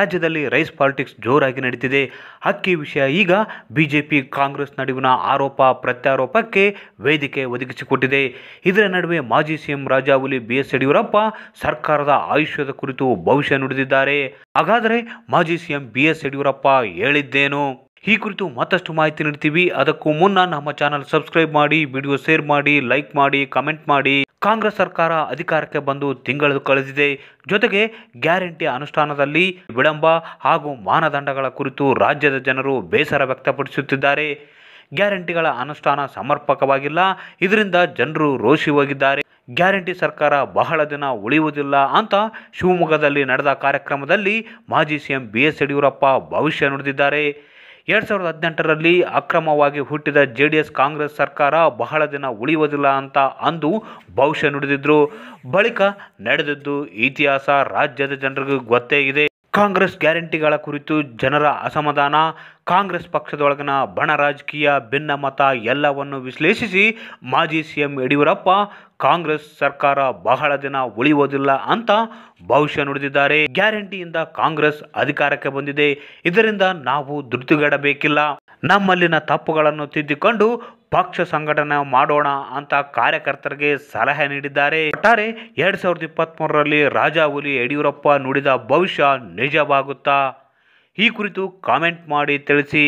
ರಾಜ್ಯದಲ್ಲಿ rice politics ಜೋರಾಗಿ ನಡೀತಿದೆ ಅಕ್ಕಿ ವಿಷಯ ಈಗ ಬಿಜೆಪಿ ಕಾಂಗ್ರೆಸ್ ನಡುವಿನ ಆರೋಪ ಪ್ರತ್ಯಾರೋಪಕ್ಕೆ ವೇದಿಕೆ ಒದಗಿಸಿಕೊಟ್ಟಿದೆ ಇದರ ನಡುವೆ ಮಾಜಿ CM Rajavali B S Yediyurappa ಸರ್ಕಾರದ ಆಯುಷ್ಯದ ಕುರಿತು ಭವಿಷ್ಯ ನುಡಿದಿದ್ದಾರೆ ಹಾಗಾದರೆ ಮಾಜಿ ಸಿಎಂ ಬಿ ಎಸ್ ಯಡಿಯೂರಪ್ಪ ಹೇಳಿದ್ದೇನು ಈ ಕುರಿತು ಮತ್ತಷ್ಟು ಮಾಹಿತಿ ನೀಡ್ತೀವಿ ಅದಕ್ಕೂ ಮುನ್ನ ನಮ್ಮ ಚಾನಲ್ ಸಬ್ಸ್ಕ್ರೈಬ್ ಮಾಡಿ ವಿಡಿಯೋ ಶೇರ್ ಮಾಡಿ ಲೈಕ್ ಮಾಡಿ ಕಮೆಂಟ್ ಮಾಡಿ ಕಾಂಗ್ರೆಸ್ ಸರ್ಕಾರ ಅಧಿಕಾರಕ್ಕೆ ಬಂದು ತಿಂಗಳು ಕಳೆದಿದೆ ಜೊತೆಗೆ ಗ್ಯಾರಂಟಿ ಅನುಷ್ಠಾನದಲ್ಲಿ ವಿಳಂಬ ಹಾಗೂ ಮಾನದಂಡಗಳ ಕುರಿತು ರಾಜ್ಯದ ಜನರು ಬೇಸರ ವ್ಯಕ್ತಪಡಿಸುತ್ತಿದ್ದಾರೆ ಗ್ಯಾರಂಟಿಗಳ ಅನುಷ್ಠಾನ ಸಮರ್ಪಕವಾಗಿಲ್ಲ ಇದರಿಂದ ಜನರು ರೋಷಿ ಹೋಗಿದ್ದಾರೆ ಗ್ಯಾರಂಟಿ ಸರ್ಕಾರ ಬಹಳ ದಿನ ಉಳಿಯುವುದಿಲ್ಲ ಅಂತ ಶಿವಮೊಗ್ಗದಲ್ಲಿ ನಡೆದ ಕಾರ್ಯಕ್ರಮದಲ್ಲಿ ಮಾಜಿ ಸಿಎಂ ಬಿ ಎಸ್ ಯಡಿಯೂರಪ್ಪ ಭವಿಷ್ಯ ನುಡಿದಿದ್ದಾರೆ ಎರಡು ಸಾವಿರದ ಹದಿನೆಂಟರಲ್ಲಿ ಅಕ್ರಮವಾಗಿ ಹುಟ್ಟಿದ ಜೆ ಡಿ ಎಸ್ ಕಾಂಗ್ರೆಸ್ ಸರ್ಕಾರ ಬಹಳ ದಿನ ಉಳಿಯುವುದಿಲ್ಲ ಅಂತ ಅಂದು ಭವಿಷ್ಯ ನುಡಿದಿದ್ದರು ಬಳಿಕ ನಡೆದದ್ದು ಇತಿಹಾಸ ರಾಜ್ಯದ ಜನರಿಗೂ ಗೊತ್ತೇ ಇದೆ ಕಾಂಗ್ರೆಸ್ ಗ್ಯಾರಂಟಿಗಳ ಕುರಿತು ಜನರ ಅಸಮಾಧಾನ ಕಾಂಗ್ರೆಸ್ ಪಕ್ಷದೊಳಗಿನ ಬಣ ರಾಜಕೀಯ ಭಿನ್ನಮತ ಎಲ್ಲವನ್ನು ವಿಶ್ಲೇಷಿಸಿ ಮಾಜಿ ಸಿಎಂ ಯಡಿಯೂರಪ್ಪ ಕಾಂಗ್ರೆಸ್ ಸರ್ಕಾರ ಬಹಳ ದಿನ ಉಳಿಯುವುದಿಲ್ಲ ಅಂತ ಭವಿಷ್ಯ ನುಡಿದಿದ್ದಾರೆ ಗ್ಯಾರಂಟಿಯಿಂದ ಕಾಂಗ್ರೆಸ್ ಅಧಿಕಾರಕ್ಕೆ ಬಂದಿದೆ ಇದರಿಂದ ನಾವು ಧೃತಿಗೆಡಬೇಕಿಲ್ಲ ನಮ್ಮಲ್ಲಿನ ತಪ್ಪುಗಳನ್ನು ತಿದ್ದಿಕೊಂಡು ಪಕ್ಷ ಸಂಘಟನೆ ಮಾಡೋಣ ಅಂತ ಕಾರ್ಯಕರ್ತರಿಗೆ ಸಲಹೆ ನೀಡಿದ್ದಾರೆ ಒಟ್ಟಾರೆ ಎರಡ್ ಸಾವಿರದ ಇಪ್ಪತ್ತ್ಮೂರರಲ್ಲಿ ರಾಜಾ ಹುಲಿ ಯಡಿಯೂರಪ್ಪ ನುಡಿದ ಭವಿಷ್ಯ ನಿಜವಾಗುತ್ತಾ ಈ ಕುರಿತು ಕಾಮೆಂಟ್ ಮಾಡಿ ತಿಳಿಸಿ